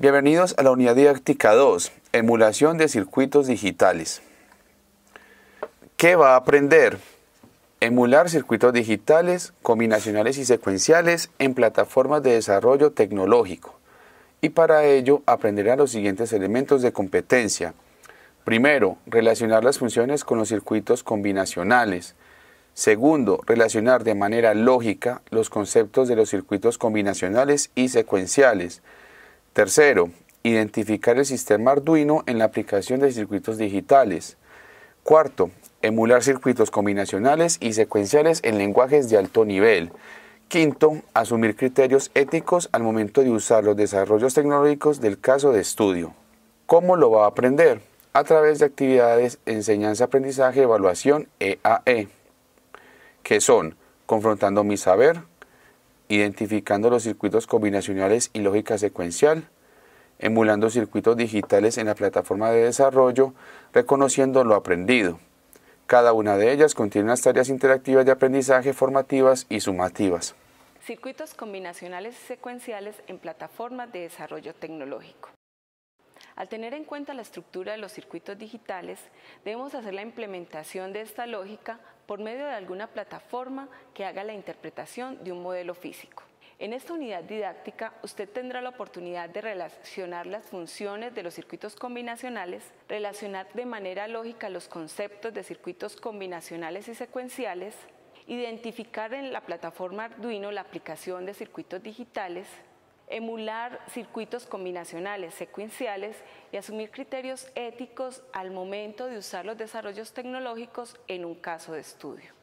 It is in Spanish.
Bienvenidos a la unidad didáctica 2, emulación de circuitos digitales. ¿Qué va a aprender? Emular circuitos digitales, combinacionales y secuenciales en plataformas de desarrollo tecnológico. Y para ello aprenderá los siguientes elementos de competencia. Primero, relacionar las funciones con los circuitos combinacionales. Segundo, relacionar de manera lógica los conceptos de los circuitos combinacionales y secuenciales. Tercero, identificar el sistema Arduino en la aplicación de circuitos digitales. Cuarto, emular circuitos combinacionales y secuenciales en lenguajes de alto nivel. Quinto, asumir criterios éticos al momento de usar los desarrollos tecnológicos del caso de estudio. ¿Cómo lo va a aprender? A través de actividades enseñanza, aprendizaje, evaluación EAE, e, que son confrontando mi saber, identificando los circuitos combinacionales y lógica secuencial, emulando circuitos digitales en la plataforma de desarrollo, reconociendo lo aprendido. Cada una de ellas contiene unas tareas interactivas de aprendizaje formativas y sumativas. Circuitos combinacionales y secuenciales en plataformas de desarrollo tecnológico. Al tener en cuenta la estructura de los circuitos digitales, debemos hacer la implementación de esta lógica por medio de alguna plataforma que haga la interpretación de un modelo físico. En esta unidad didáctica usted tendrá la oportunidad de relacionar las funciones de los circuitos combinacionales, relacionar de manera lógica los conceptos de circuitos combinacionales y secuenciales, identificar en la plataforma Arduino la aplicación de circuitos digitales, emular circuitos combinacionales, secuenciales y asumir criterios éticos al momento de usar los desarrollos tecnológicos en un caso de estudio.